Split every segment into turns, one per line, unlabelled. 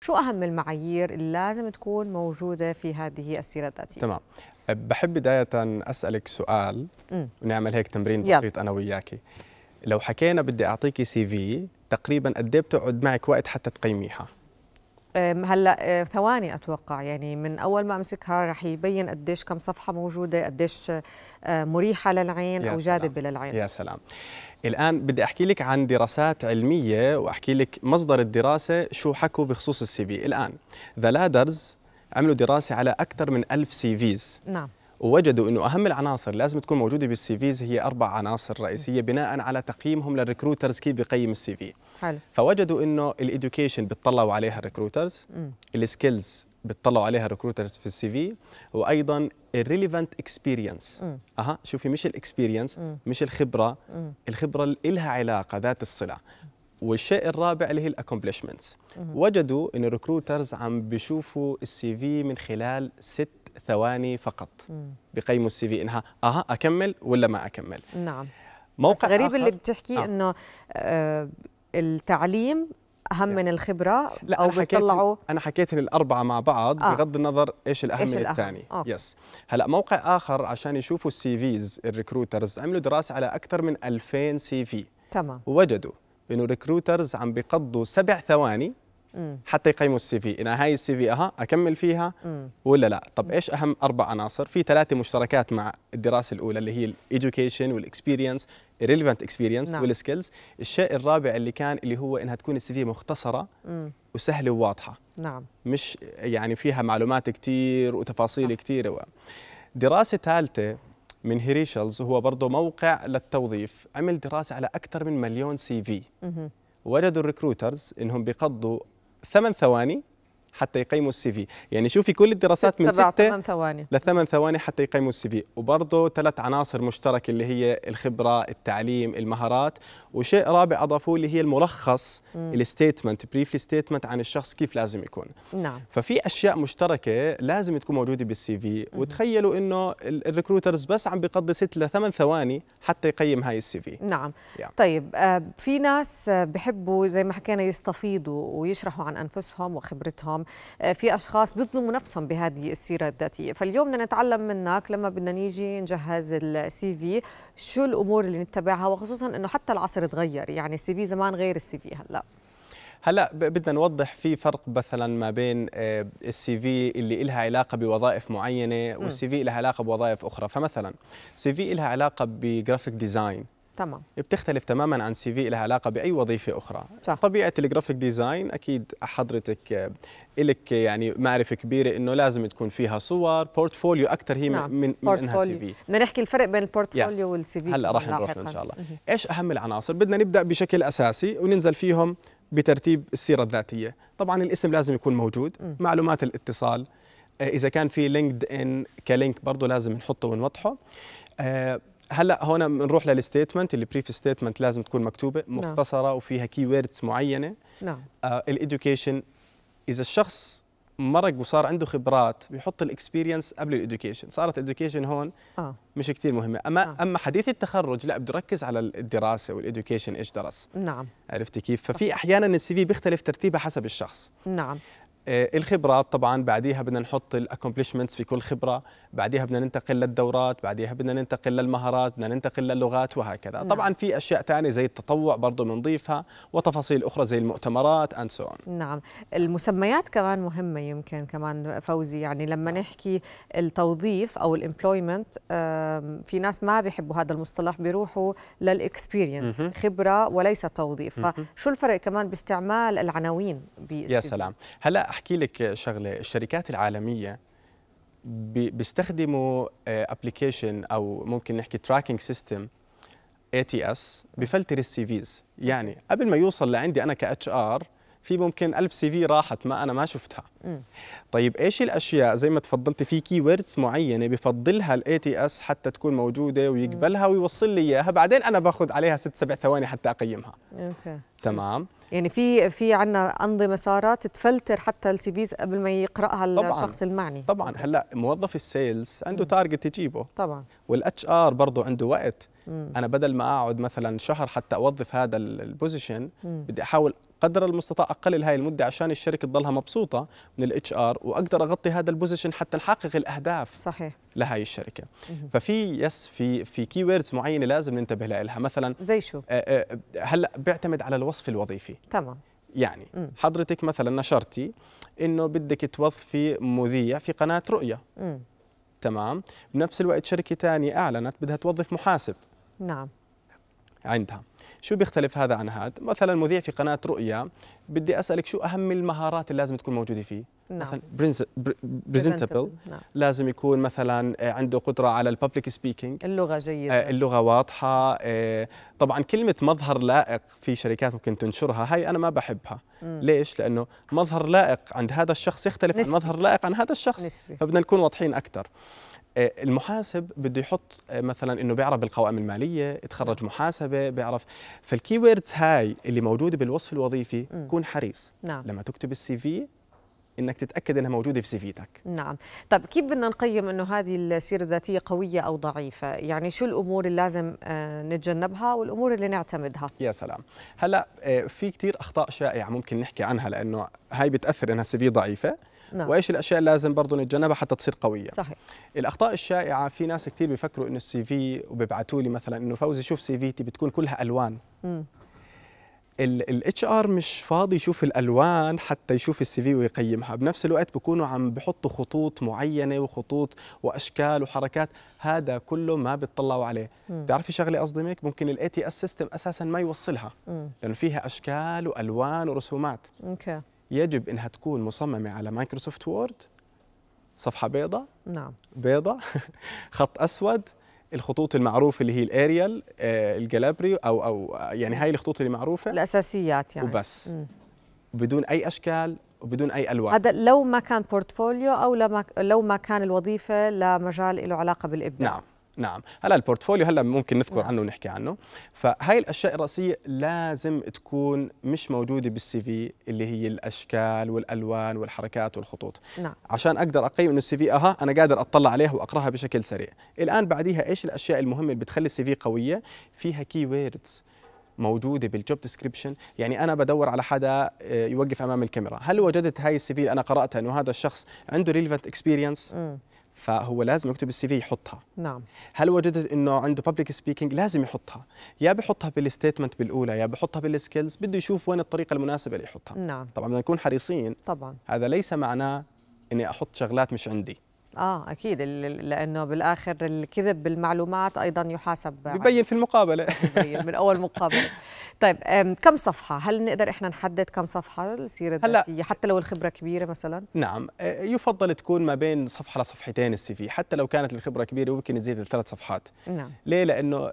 شو أهم المعايير اللي لازم تكون موجودة في هذه السيرة الذاتية؟
تمام بحب بداية أسألك سؤال مم. ونعمل هيك تمرين بسيط أنا وياكي لو حكينا بدي أعطيكي سي في تقريبا قد إيه بتقعد معك وقت حتى تقيميها
هلا أه، ثواني اتوقع يعني من اول ما امسكها رح يبين قديش كم صفحه موجوده قديش أه، مريحه للعين او جاذبه للعين يا
سلام الان بدي احكي لك عن دراسات علميه واحكي لك مصدر الدراسه شو حكوا بخصوص السي في الان ذا لادرز عملوا دراسه على اكثر من ألف سي فيز نعم ووجدوا انه اهم العناصر لازم تكون موجوده بالسي فيز هي اربع عناصر رئيسيه بناء على تقييمهم للريكروترز كيف بقيم السي في حلو فوجدوا انه الاديوكيشن بتطلعوا عليها الريكروترز السكيلز بتطلعوا عليها الريكروترز في السي في وايضا الريليفنت اكسبيرينس اها شوفي مش الاكسبيرينس مش الخبره مم. الخبره لها علاقه ذات الصله والشيء الرابع اللي هي الاكومبلشمنتس وجدوا ان الريكروترز عم بيشوفوا السي في من خلال ست ثواني فقط بقيموا السي في انها اها اكمل ولا ما اكمل نعم موقع بس غريب اللي بتحكي آه. انه
آه التعليم اهم من الخبره لا او بتطلعوا
انا حكيت الاربعه مع بعض آه. بغض النظر ايش الاهم إيش من الثاني يس هلا موقع اخر عشان يشوفوا السي فيز الريكروترز عملوا دراسه على اكثر من 2000 سي في تمام ووجدوا انه ريكروترز عم بيقضوا سبع ثواني حتى يقيموا السي في انا هاي السي في اها اكمل فيها ولا لا طب ايش اهم اربع عناصر في ثلاثه مشتركات مع الدراسه الاولى اللي هي الايديوكيشن والاكسبيرينس ريليفنت اكسبيرينس والسكيلز الشيء الرابع اللي كان اللي هو انها تكون السي في مختصره وسهله وواضحه نعم مش يعني فيها معلومات كثير وتفاصيل كثيره و... دراسه ثالثه من هيريشلز هو برضه موقع للتوظيف عمل دراسه على اكثر من مليون سي في وجدوا الريكروترز انهم بيقضوا ثمان ثواني حتى يقيموا السي في يعني شوفي كل الدراسات من 6 ثمان ثواني لثمان ثواني حتى يقيموا السي في وبرضه ثلاث عناصر مشتركه اللي هي الخبره التعليم المهارات وشيء رابع اضافوه اللي هي الملخص الستيتمنت بريفلي ستيتمنت عن الشخص كيف لازم يكون نعم ففي اشياء مشتركه لازم تكون موجوده بالسي في وتخيلوا انه الريكروترز بس عم بيقضي ل لثمان ثواني حتى يقيم هاي السي في نعم يعني.
طيب آه، في ناس بحبوا زي ما حكينا يستفيضوا ويشرحوا عن انفسهم وخبرتهم آه، في اشخاص بيظلموا نفسهم بهذه السيره الذاتيه فاليوم بدنا نتعلم منك لما بدنا نيجي نجهز السي في شو الامور اللي نتبعها وخصوصا انه حتى العصر تغير يعني السي في زمان غير السي في هلا
هلا بدنا نوضح في فرق مثلا ما بين آه، السي في اللي لها علاقه بوظائف معينه والسي في لها علاقه بوظائف اخرى فمثلا سي في لها علاقه بجرافيك ديزاين تمام بتختلف تماما عن سي في لها علاقه باي وظيفه اخرى صح. طبيعه الجرافيك ديزاين اكيد حضرتك آه، لك آه، يعني معرفه كبيره انه لازم تكون فيها صور بورتفوليو اكثر هي نعم. من بورتفوليو. انها سي في
بدنا نحكي الفرق بين البورتفوليو والسي في هلا راح نروح ان شاء الله
ايش اهم العناصر بدنا نبدا بشكل اساسي وننزل فيهم بترتيب السيره الذاتيه طبعا الاسم لازم يكون موجود م. معلومات الاتصال آه، اذا كان في لينكد ان كلينك برضه لازم نحطه ونوضحه هلا هون بنروح للستيتمنت البريف ستيتمنت لازم تكون مكتوبه نعم. مختصره نعم. وفيها كي ويردز معينه نعم آه الاديوكيشن اذا الشخص مرق وصار عنده خبرات بيحط الاكسبيرينس قبل الاديوكيشن صارت الاديوكيشن هون آه. مش كثير مهمه اما آه. اما حديث التخرج لا بده يركز على الدراسه والاديوكيشن ايش درس نعم عرفتي كيف ففي احيانا السي في بيختلف ترتيبه حسب الشخص نعم آه، الخبرات طبعا بعديها بدنا نحط الاكومبلشمنتس في كل خبره بعديها بدنا ننتقل للدورات بعديها بدنا ننتقل للمهارات بدنا ننتقل للغات وهكذا نعم. طبعا في اشياء ثانيه زي التطوع برضه بنضيفها وتفاصيل اخرى زي المؤتمرات اند سو
نعم المسميات كمان مهمه يمكن كمان فوزي يعني لما نعم. نحكي التوظيف او الامبلويمنت في ناس ما بيحبوا هذا المصطلح بيروحوا للاكسبيرينس خبره وليس توظيف فشو الفرق كمان باستعمال العناوين يا سلام
هلا احكي لك شغله الشركات العالميه بيستخدموا ابلكيشن آه، او ممكن نحكي تراكنج سيستم اي تي اس بفلتر السي فيز يعني قبل ما يوصل لعندي انا كاتش ار في ممكن ألف سي في راحت ما أنا ما شفتها طيب إيش الأشياء زي ما تفضلتي في كي ويردز معينة بفضلها الاي تي اس حتى تكون موجودة ويقبلها ويوصل لي إياها بعدين أنا باخذ عليها ست سبع ثواني حتى أقيمها أوكي. تمام
يعني في في عندنا انظمه صارت تفلتر حتى السي فيز قبل ما يقراها الشخص
المعني طبعا هلا موظف السيلز عنده تارجت يجيبه طبعا والاتش ار برضه عنده وقت مم. انا بدل ما اقعد مثلا شهر حتى اوظف هذا البوزيشن بدي احاول قدر المستطاع اقلل هاي المده عشان الشركه تضلها مبسوطه من الاتش ار واقدر اغطي هذا البوزيشن حتى نحقق الاهداف صحيح لهي الشركه ففي يس في في كي ويردز معينه لازم ننتبه لها مثلا زي شو آه، آه، هلا بيعتمد على الوصف الوظيفي تمام يعني حضرتك مثلا نشرتي انه بدك توظفي مذيع في قناه رؤيا تمام بنفس الوقت شركه ثانيه اعلنت بدها توظف محاسب نعم عندها شو بيختلف هذا عن هذا مثلا مذيع في قناه رؤيا بدي اسالك شو اهم المهارات اللي لازم تكون موجوده فيه نعم. مثلا بريزنتبل نعم. لازم يكون مثلا آه، عنده قدره على الببليك سبيكينج اللغه جيده آه، اللغه واضحه آه، طبعا كلمه مظهر لائق في شركات ممكن تنشرها هاي انا ما بحبها مم. ليش لانه مظهر لائق عند هذا الشخص يختلف نسبي. عن مظهر لائق عن هذا الشخص نسبي. فبدنا نكون واضحين اكثر آه، المحاسب بده يحط آه، مثلا انه بيعرف بالقوائم الماليه تخرج نعم. محاسبه بيعرف فالكيوردز هاي اللي موجوده بالوصف الوظيفي كون حريص نعم. لما تكتب السي في انك تتاكد انها موجوده في سيفيتك
نعم طب كيف بدنا نقيم انه هذه السيره الذاتيه قويه او ضعيفه يعني شو الامور اللي لازم آه، نتجنبها والامور اللي نعتمدها
يا سلام هلا في كثير اخطاء شائعه ممكن نحكي عنها لانه هاي بتاثر انها سي ضعيفه نعم. وايش الاشياء اللي لازم برضه نتجنبها حتى تصير قويه صحيح الاخطاء الشائعه في ناس كثير بيفكروا انه السي في وبيبعثوا لي مثلا انه فوزي شوف سي فيتي بتكون كلها الوان الاتش ار مش فاضي يشوف الالوان حتى يشوف السي في ويقيمها بنفس الوقت بكونوا عم بحطوا خطوط معينه وخطوط واشكال وحركات هذا كله ما بتطلعوا عليه بتعرفي شغله اصدمك ممكن الاي تي اس سيستم اساسا ما يوصلها لانه فيها اشكال والوان ورسومات اوكي يجب انها تكون مصممه على مايكروسوفت وورد صفحه بيضاء نعم بيضاء خط اسود الخطوط المعروفه اللي هي الاريال آه الجلابري او او يعني هاي الخطوط اللي معروفه الاساسيات يعني وبس م. بدون اي اشكال وبدون اي الوان هذا
لو ما كان بورتفوليو او لو ما كان الوظيفه لمجال له علاقه
بالابداع نعم نعم هلا البورتفوليو هلا ممكن نذكر نعم. عنه ونحكي عنه فهاي الاشياء الرئيسيه لازم تكون مش موجوده بالسي في اللي هي الاشكال والالوان والحركات والخطوط نعم. عشان اقدر اقيم انه السي في اها انا قادر اطلع عليها واقراها بشكل سريع الان بعديها ايش الاشياء المهمه اللي بتخلي السي في قويه فيها كي ويردز موجوده بالجوب ديسكريبشن يعني انا بدور على حدا آه، يوقف امام الكاميرا هل وجدت هاي السي في انا قراتها انه هذا الشخص عنده ريليفنت اكسبيرينس فهو لازم يكتب السي في يحطها نعم هل وجدت انه عنده بابليك سبيكينج لازم يحطها يا بحطها بالستيتمنت بالاولى يا بحطها بالسكيلز بده يشوف وين الطريقه المناسبه اللي يحطها نعم طبعا بدنا نكون حريصين طبعا هذا ليس معناه اني احط شغلات مش عندي
اه اكيد لانه بالاخر الكذب بالمعلومات ايضا يحاسب ببين
في المقابله ببين من اول مقابله
طيب كم صفحه هل نقدر احنا نحدد كم صفحه السيره الذاتيه حتى لو الخبره كبيره مثلا
نعم يفضل تكون ما بين صفحه لصفحتين السي في حتى لو كانت الخبره كبيره ممكن تزيد لثلاث صفحات نعم ليه لانه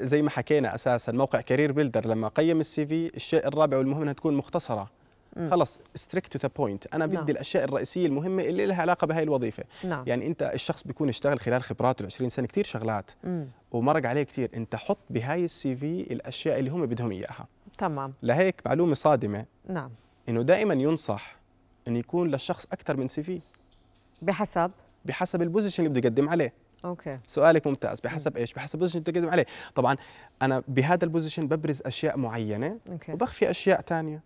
زي ما حكينا اساسا موقع كارير بيلدر لما قيم السي في الشيء الرابع والمهم انها تكون مختصره خلص ستريكت تو ذا بوينت انا بدي نعم. الاشياء الرئيسيه المهمه اللي لها علاقه بهي الوظيفه نعم. يعني انت الشخص بيكون اشتغل خلال خبراته ال 20 سنه كثير شغلات ومرق عليه كثير انت حط بهاي السي في الاشياء اللي هم بدهم اياها تمام لهيك معلومه صادمه نعم انه دائما ينصح انه يكون للشخص اكثر من سي في بحسب بحسب البوزيشن اللي بده يقدم عليه اوكي سؤالك ممتاز بحسب ايش بحسب البوزيشن اللي بتقدم عليه طبعا انا بهذا البوزيشن ببرز اشياء معينه أوكي. وبخفي اشياء ثانيه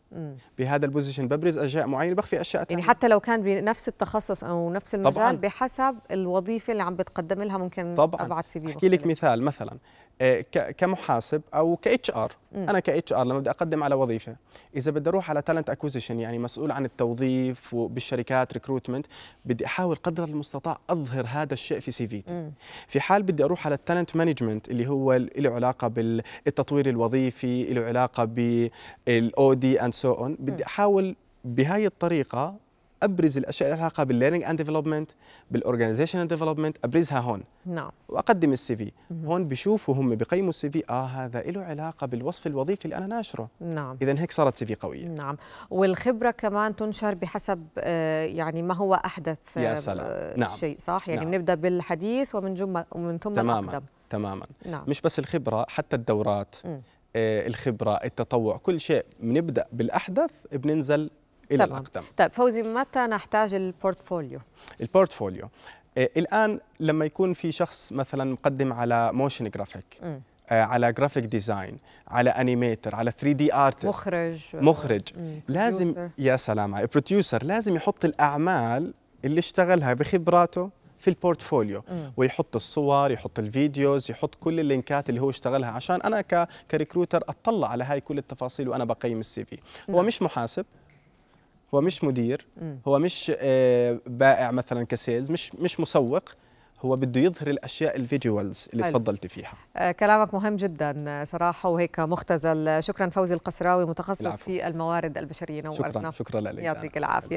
بهذا البوزيشن ببرز اشياء معينه بخفي اشياء ثانيه يعني حتى لو كان بنفس التخصص او نفس المجال طبعاً.
بحسب الوظيفه اللي عم بتقدم لها ممكن
طبعا ابعت سي في احكي لك مثال مثلا آه، كمحاسب او كاتش ار انا كاتش ار لما بدي اقدم على وظيفه اذا بدي اروح على تالنت اكوزيشن يعني مسؤول عن التوظيف بالشركات ريكروتمنت بدي احاول قدر المستطاع اظهر هذا الشيء في سي في في حال بدي اروح على التالنت مانجمنت اللي هو له علاقه بالتطوير الوظيفي له علاقه بالاو دي اند سو اون بدي احاول بهاي الطريقه ابرز الاشياء اللي لها علاقه بالليرنينج اند ديفلوبمنت بالاورجنايزيشن ديفلوبمنت ابرزها هون نعم واقدم السي في هون بيشوفوا هم بيقيموا السي في اه هذا له علاقه بالوصف الوظيفي اللي انا ناشره نعم اذا هيك صارت سي في قويه نعم
والخبره كمان تنشر بحسب آه، يعني ما هو احدث يا آه، سلام. آه، نعم. شيء صح يعني نعم. بنبدا بالحديث ومن جم... ومن ثم تماما. الاقدم
تماما نعم. مش بس الخبره حتى الدورات م. الخبره التطوع كل شيء بنبدا بالاحدث بننزل الى طبعا. الاقدم
طيب فوزي متى نحتاج البورتفوليو
البورتفوليو آه الان لما يكون في شخص مثلا مقدم على موشن جرافيك آه، على جرافيك ديزاين على انيميتر على 3 دي ارتست مخرج آه، مخرج مم. لازم يا سلام على البروديوسر لازم يحط الاعمال اللي اشتغلها بخبراته في البورتفوليو مم. ويحط الصور يحط الفيديوز يحط كل اللينكات اللي هو اشتغلها عشان انا كريكروتر اطلع على هاي كل التفاصيل وانا بقيم السي في هو نعم. مش محاسب هو مش مدير هو مش آه، بائع مثلا كسيلز مش مش مسوق هو بده يظهر الاشياء الفيجوالز اللي حلو. تفضلتي فيها
آه كلامك مهم جدا صراحه وهيك مختزل شكرا فوزي القسراوي متخصص العفو. في الموارد البشريه نورتنا شكرا
شكرا لك يعطيك
العافيه